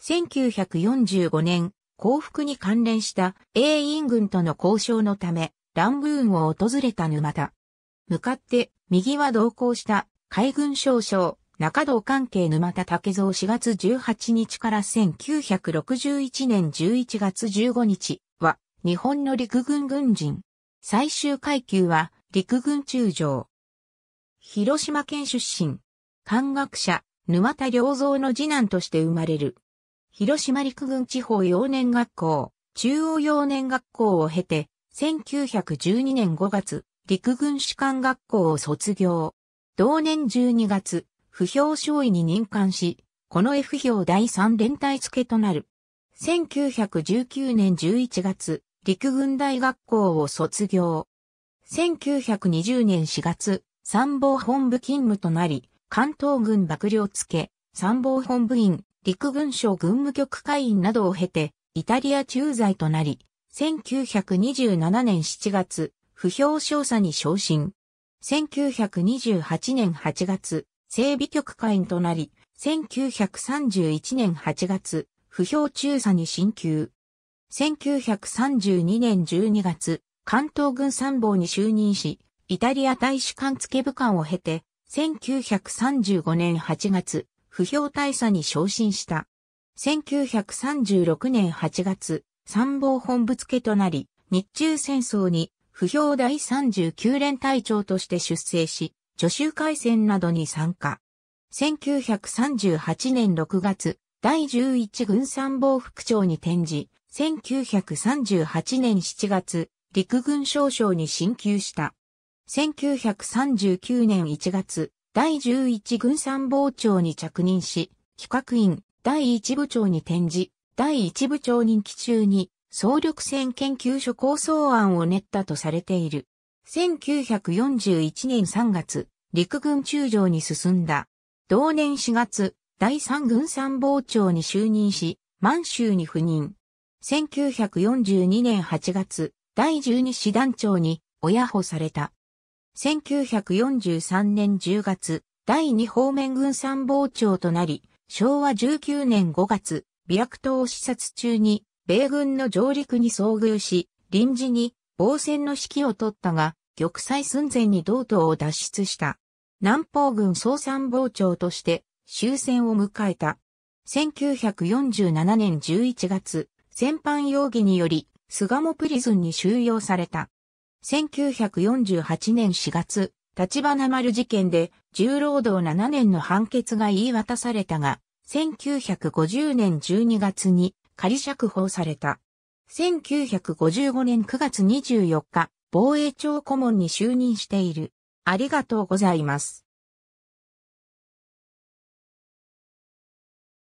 1945年、降伏に関連した英印軍との交渉のため、ラングーンを訪れた沼田。向かって、右は同行した海軍少将、中道関係沼田竹蔵4月18日から1961年11月15日は、日本の陸軍軍人。最終階級は、陸軍中将。広島県出身。漢学者、沼田良造の次男として生まれる。広島陸軍地方幼年学校、中央幼年学校を経て、1912年5月、陸軍士官学校を卒業。同年12月、不評少尉に任官し、この F 評第3連隊付となる。1919年11月、陸軍大学校を卒業。1920年4月、参謀本部勤務となり、関東軍幕僚付、参謀本部員、陸軍省軍務局会員などを経て、イタリア駐在となり、1927年7月、不評少佐に昇進。1928年8月、整備局会員となり、1931年8月、不評中佐に進級。1932年12月、関東軍参謀に就任し、イタリア大使館付部官を経て、1935年8月、不評大佐に昇進した。1936年8月、参謀本部付となり、日中戦争に不評第39連隊長として出征し、助手海戦などに参加。1938年6月、第11軍参謀副長に転じ、1938年7月、陸軍少将に進級した。1939年1月、第11軍参謀長に着任し、企画院第1部長に転じ、第1部長任期中に総力戦研究所構想案を練ったとされている。1941年3月、陸軍中将に進んだ。同年4月、第3軍参謀長に就任し、満州に赴任。1942年8月、第12師団長に親保された。1943年10月、第二方面軍参謀長となり、昭和19年5月、美白島を視察中に、米軍の上陸に遭遇し、臨時に防戦の指揮を取ったが、玉砕寸前に道東を脱出した。南方軍総参謀長として終戦を迎えた。1947年11月、戦犯容疑により、菅もプリズンに収容された。1948年4月、立花丸事件で重労働7年の判決が言い渡されたが、1950年12月に仮釈放された。1955年9月24日、防衛庁顧問に就任している。ありがとうございます。